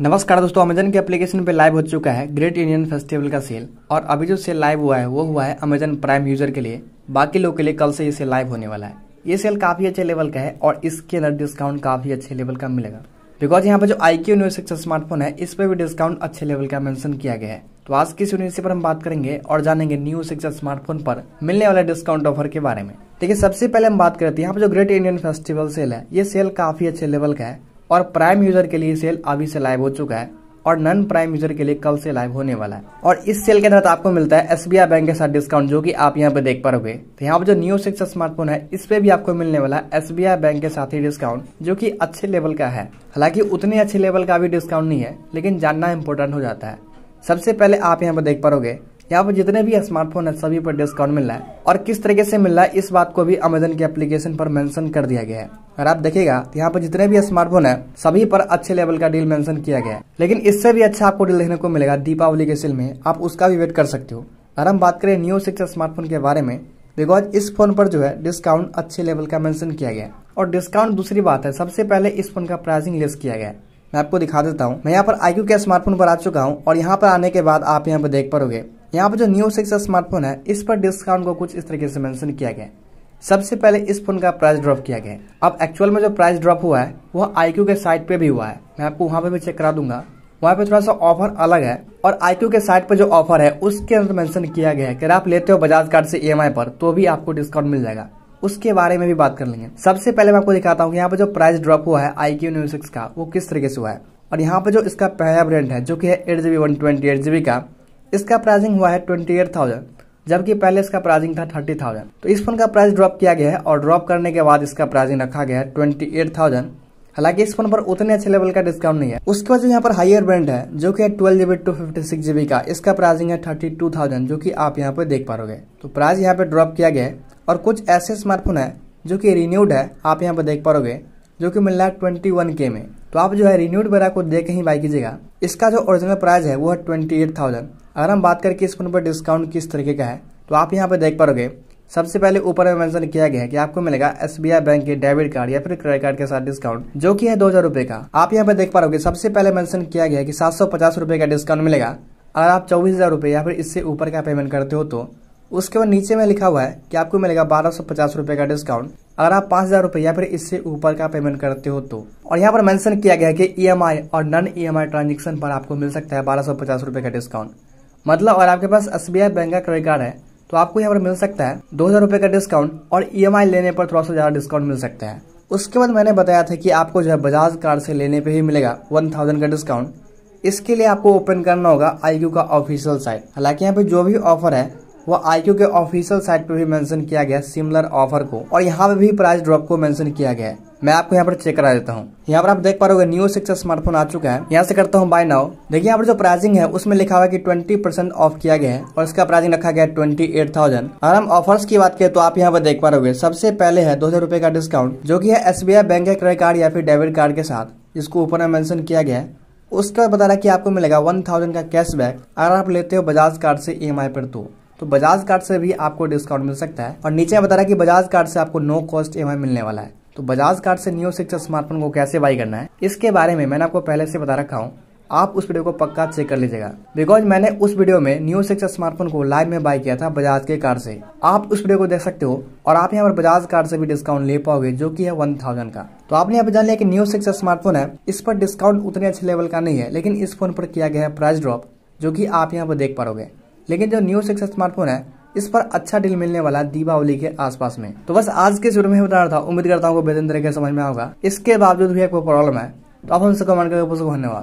नमस्कार दोस्तों अमेजन के एप्लीकेशन पे लाइव हो चुका है ग्रेट इंडियन फेस्टिवल का सेल और अभी जो सेल लाइव हुआ है वो हुआ है अमेजन प्राइम यूजर के लिए बाकी लोग के लिए कल से ये सेल लाइव होने वाला है ये सेल काफ़ी अच्छे लेवल का है और इसके अंदर डिस्काउंट काफ़ी अच्छे लेवल का मिलेगा बिकॉज यहाँ पर जो iQOO Neo six smartphone है इस पर भी डिस्काउंट अच्छे लेवल का मेंशन किया गया है तो आज किस यूनिवर्सिटी पर हम बात करेंगे और जानेंगे न्यू सिक्स स्मार्टफोन पर मिलने वाले डिस्काउंट ऑफर के बारे में देखिए सबसे पहले हम बात करते हैं यहाँ पर जो ग्रेट इंडियन फेस्टिवल सेल है ये सेल काफी अच्छे लेवल का है और प्राइम यूजर के लिए सेल अभी से लाइव हो चुका है और नन प्राइम यूजर के लिए कल से लाइव होने वाला है और इस सेल के तहत आपको मिलता है एस बैंक के साथ डिस्काउंट जो कि आप यहाँ पे देख पा रहे तो यहाँ पर जो न्यू सिक्स स्मार्टफोन है इस पे भी आपको मिलने वाला है एस बैंक के साथ ही डिस्काउंट जो कि अच्छे लेवल का है हालांकि उतने अच्छे लेवल का भी डिस्काउंट नहीं है लेकिन जानना इम्पोर्टेंट हो जाता है सबसे पहले आप यहाँ पर देख पाओगे यहाँ पर जितने भी स्मार्टफोन है सभी पर डिस्काउंट मिल रहा है और किस तरीके से मिल रहा है इस बात को भी अमेजन के एप्लीकेशन पर मेंशन कर दिया गया है अगर आप देखेगा तो यहाँ पर जितने भी स्मार्टफोन है सभी पर अच्छे लेवल का डील मेंशन किया गया है लेकिन इससे भी अच्छा आपको डील देखने को मिलेगा दीपावली के सेल में आप उसका भी वेट कर सकते हो अगर हम बात करें न्यू सिक्स स्मार्टफोन के बारे में बिकॉज इस फोन पर जो है डिस्काउंट अच्छे लेवल का मेंशन किया गया और डिस्काउंट दूसरी बात है सबसे पहले इस फोन का प्राइसिंग लेस किया गया मैं आपको दिखा देता हूँ मैं यहाँ पर आई के स्मार्टफोन पर आ चुका हूँ और यहाँ पर आने के बाद आप यहाँ पर देख पाओगे यहाँ पर जो न्यू सिक्स स्मार्टफोन है इस पर डिस्काउंट को कुछ इस तरीके से मैंशन किया गया सबसे पहले इस फोन का प्राइस ड्रॉप किया गया अब एक्चुअल में जो प्राइस ड्रॉप हुआ है वह आई के साइट पे भी हुआ है मैं आपको वहाँ पे भी चेक करा दूंगा वहाँ पे थोड़ा सा ऑफर अलग है और आई के साइट पे जो ऑफर है उसके अंदर मेंशन किया गया है कि आप लेते हो बजाज कार्ड से ई e पर तो भी आपको डिस्काउंट मिल जाएगा उसके बारे में भी बात कर लेंगे सबसे पहले मैं आपको दिखाता हूँ यहाँ पे जो प्राइस ड्रॉप हुआ है आई क्यू न्यू सिक्स का वो किस तरीके से हुआ है और यहाँ पे जो इसका पहला ब्रांड है जो कि है eight GB one twenty eight GB का इसका प्राइसिंग हुआ है ट्वेंटी एट थाउजेंड जबकि पहले इसका प्राइसिंग था थर्टी थाउजेंड तो इस फोन का प्राइस ड्रॉप किया गया है और ड्रॉप करने के बाद इसका प्राइसिंग रखा गया है ट्वेंटी एट थाउजेंड हालांकि इस फोन पर उतने अच्छे लेवल का डिस्काउंट नहीं है उसके वजह यहाँ पर हाइयर ब्रांड है जो कि है twelve GB two fifty six GB का इसका प्राइसिंग है थर्टी टू थाउजेंड जो कि आप यहाँ पर देख पा रहे तो प्राइस यहाँ पर ड्रॉप किया गया है और कुछ ऐसे स्मार्टफोन है जो कि रिन्यूड है आप यहाँ पर देख पा रहे जो कि मिल रहा है ट्वेंटी वन के में तो आप जो है रिन्यूड वगैरह को देख ही बाई कीजिएगा इसका जो ओरिजिनल प्राइस है वो है ट्वेंटी एट थाउजेंड अगर हम बात करें कि इस फोन पर डिस्काउंट किस तरीके का है तो आप यहाँ पर देख पाओगे सबसे पहले ऊपर में मेंशन किया गया है कि आपको मिलेगा एस बैंक के डेबिट कार्ड या फिर क्रेडिट कार्ड के साथ डिस्काउंट जो कि है दो हजार रुपए का आप यहाँ पर देख पा रहे सबसे पहले मेंशन किया गया है कि सात सौ पचास रुपए का डिस्काउंट मिलेगा अगर आप चौबीस हजार रुपये या फिर इससे ऊपर का पेमेंट करते हो तो उसके बाद नीचे में लिखा हुआ है कि आपको मिलेगा बारह सौ पचास रुपये का डिस्काउंट अगर आप पाँच हज़ार रुपये या फिर इससे ऊपर का पेमेंट करते हो तो और यहाँ पर मेंशन किया गया है कि आई e और नॉन आई ट्रांजेक्शन पर आपको मिल सकता है बारह सौ पचास रुपये का डिस्काउंट मतलब अगर आपके पास एस बी बैंक का क्रेडिट कार्ड है तो आपको यहाँ पर मिल सकता है दो हज़ार रुपये का डिस्काउंट और ई e लेने पर थोड़ा सा ज़्यादा डिस्काउंट मिल सकता है उसके बाद मैंने बताया था कि आपको जो है बजाज कार्ड से लेने पे ही मिलेगा वन थाउजेंड का डिस्काउंट इसके लिए आपको ओपन करना होगा आई का ऑफिशियल साइट हालांकि यहाँ पे जो भी ऑफर है वो आई के ऑफिशियल साइट पर भी मेंशन किया गया सिमिलर ऑफर को और यहाँ पे भी प्राइस ड्रॉप को मेंशन किया गया है मैं आपको यहाँ पर चेक करा देता हूँ यहाँ पर आप देख पा रहे न्यू सिक्स स्मार्टफोन आ चुका है यहाँ से करता हूँ बाय नाउ देखिए यहाँ पर जो प्राइसिंग है उसमें लिखा हुआ है कि ट्वेंटी परसेंट ऑफ किया गया है और इसका प्राइसिंग रखा गया है ट्वेंटी एट थाउजेंड अगर हम ऑफर्स की बात करें तो आप यहाँ पर देख पा रहे सबसे पहले है दो हजार का डिस्काउंट जो की है एस बैंक के क्रेडिट कार्ड या फिर डेबिट कार्ड के साथ जिसको ऊपर में मैंशन किया गया है उसका बता रहा है कि आपको मिलेगा वन थाउजेंड का कैशबैक अगर आप लेते हो बजाज कार्ड से ई e पर तो तो बजाज कार्ड से भी आपको डिस्काउंट मिल सकता है और नीचे बता रहा है कि बजाज कार्ड से आपको नो कॉस्ट ई मिलने वाला है तो बजाज कार्ड से नियो सिक्स स्मार्टफोन को कैसे बाई करना है इसके बारे में मैंने आपको पहले से बता रखा हूँ आप उस वीडियो को पक्का चेक कर लीजिएगा बिकॉज मैंने उस वीडियो में न्यू सिक्स स्मार्टफोन को लाइव में बाय किया था बजाज के कार्ड से आप उस वीडियो को देख सकते हो और आप यहाँ पर बजाज कार्ड से भी डिस्काउंट ले पाओगे जो कि है वन थाउजेंड का तो आपने यहाँ पर जान लिया कि न्यू सिक्स स्मार्टफोन है इस पर डिस्काउंट उतने अच्छे लेवल का नहीं है लेकिन इस फोन पर किया गया है प्राइस ड्रॉप जो की आप यहाँ पर देख पाओगे लेकिन जो न्यू सिक्स स्मार्टफोन है इस पर अच्छा डील मिलने वाला दीपावली के आसपास में तो बस आज के शुरू में बता रहा था उम्मीद करता हूँ बेहतर तरीके समझ में आऊंगा इसके बावजूद भी एक प्रॉब्लम है तो आप हमसे कमेंट करके धन्यवाद